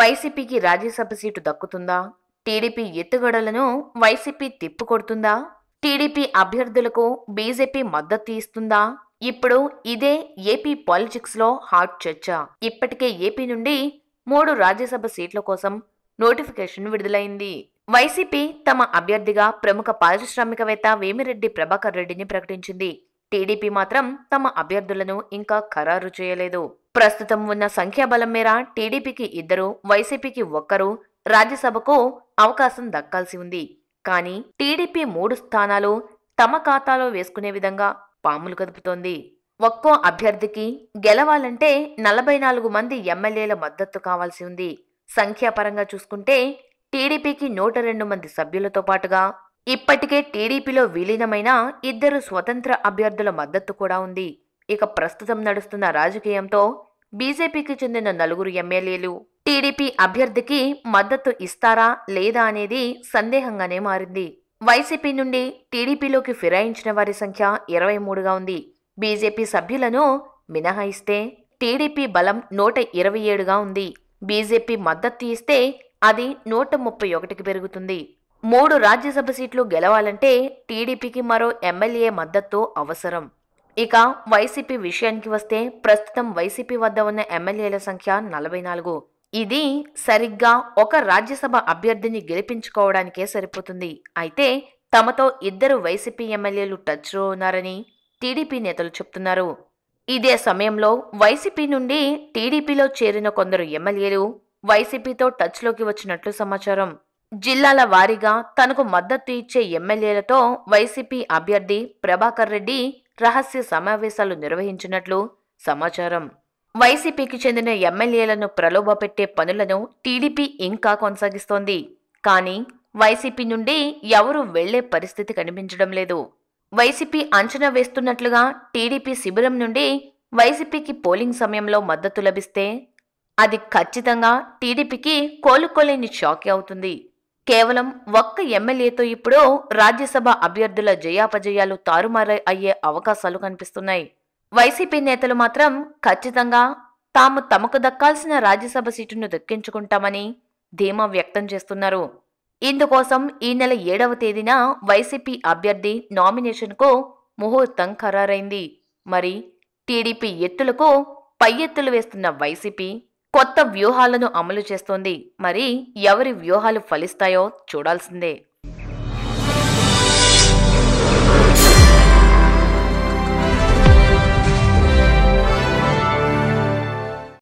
వైసీపీకి రాజ్యసభ సీటు దక్కుతుందా టీడీపీ ఎత్తుగడలను వైసీపీ తిప్పుకొడుతుందా టీడీపీ అభ్యర్థులకు బీజేపీ మద్దతు ఇస్తుందా ఇప్పుడు ఇదే ఏపీ పాలిటిక్స్ లో హాట్ చర్చ ఇప్పటికే ఏపీ నుండి మూడు రాజ్యసభ సీట్ల కోసం నోటిఫికేషన్ విడుదలైంది వైసీపీ తమ అభ్యర్థిగా ప్రముఖ పారిశ్రామికవేత్త వేమిరెడ్డి ప్రభాకర్ రెడ్డిని ప్రకటించింది టీడీపీ మాత్రం తమ అభ్యర్థులను ఇంకా ఖరారు చేయలేదు ప్రస్తుతం ఉన్న సంఖ్యాబలం మేర టీడీపీకి ఇద్దరు వైసీపీకి ఒక్కరు రాజ్యసభకు అవకాశం దక్కాల్సి ఉంది కానీ టీడీపీ మూడు స్థానాలు తమ ఖాతాలో వేసుకునే విధంగా పాములు కదుపుతోంది ఒక్కో అభ్యర్థికి గెలవాలంటే నలభై నాలుగు మంది ఎమ్మెల్యేల మద్దతు కావాల్సి ఉంది సంఖ్యాపరంగా చూసుకుంటే టీడీపీకి నూట రెండు మంది సభ్యులతో పాటుగా ఇప్పటికే టీడీపీలో విలీనమైన ఇద్దరు స్వతంత్ర అభ్యర్థుల మద్దతు కూడా ఉంది ఇక ప్రస్తుతం నడుస్తున్న రాజకీయంతో బీజేపీకి చెందిన నలుగురు ఎమ్మెల్యేలు టీడీపీ అభ్యర్థికి మద్దతు ఇస్తారా లేదా అనేది సందేహంగానే మారింది వైసీపీ నుండి టీడీపీలోకి ఫిరాయించిన వారి సంఖ్య ఇరవై మూడుగా ఉంది బీజేపీ సభ్యులను మినహాయిస్తే టీడీపీ బలం నూట ఇరవై ఏడుగా ఉంది బీజేపీ మద్దతు ఇస్తే అది నూట ముప్పై ఒకటికి పెరుగుతుంది మూడు రాజ్యసభ సీట్లు గెలవాలంటే టీడీపీకి మరో ఎమ్మెల్యే మద్దతు అవసరం ఇక వైసీపీ విషయానికి వస్తే ప్రస్తుతం వైసీపీ వద్ద ఉన్న ఎమ్మెల్యేల సంఖ్య నలభై నాలుగు ఇది సరిగ్గా ఒక రాజ్యసభ అభ్యర్థిని గెలిపించుకోవడానికే సరిపోతుంది అయితే తమతో ఇద్దరు వైసీపీ ఎమ్మెల్యేలు టచ్లో ఉన్నారని టీడీపీ నేతలు చెప్తున్నారు ఇదే సమయంలో వైసీపీ నుండి టీడీపీలో చేరిన కొందరు ఎమ్మెల్యేలు వైసీపీతో టచ్లోకి వచ్చినట్లు సమాచారం జిల్లాల వారీగా తనకు మద్దతు ఇచ్చే ఎమ్మెల్యేలతో వైసీపీ అభ్యర్థి ప్రభాకర్ రెడ్డి రహస్య సమావేశాలు నిర్వహించినట్లు సమాచారం వైసీపీకి చెందిన ఎమ్మెల్యేలను ప్రలోభపెట్టే పనులను టీడీపీ ఇంకా కొనసాగిస్తోంది కానీ వైసీపీ నుండి ఎవరూ వెళ్లే పరిస్థితి కనిపించడం లేదు వైసీపీ అంచనా వేస్తున్నట్లుగా టీడీపీ శిబిరం నుండి వైసీపీకి పోలింగ్ సమయంలో మద్దతు లభిస్తే అది ఖచ్చితంగా టీడీపీకి కోలుకోలేని షాక్ అవుతుంది కేవలం ఒక్క ఎమ్మెల్యేతో ఇప్పుడు రాజ్యసభ అభ్యర్థుల జయాపజయాలు తారుమారు అయ్యే అవకాశాలు కనిపిస్తున్నాయి వైసీపీ నేతలు మాత్రం ఖచ్చితంగా తాము తమకు దక్కాల్సిన రాజ్యసభ సీటును దక్కించుకుంటామని ధీమా వ్యక్తం చేస్తున్నారు ఇందుకోసం ఈ నెల ఏడవ తేదీన వైసీపీ అభ్యర్థి నామినేషన్కు ముహూర్తం ఖరారైంది మరి టీడీపీ ఎత్తులకు పై ఎత్తులు వేస్తున్న వైసీపీ కొత్త వ్యూహాలను అమలు చేస్తోంది మరి ఎవరి వ్యూహాలు ఫలిస్తాయో చూడాల్సిందే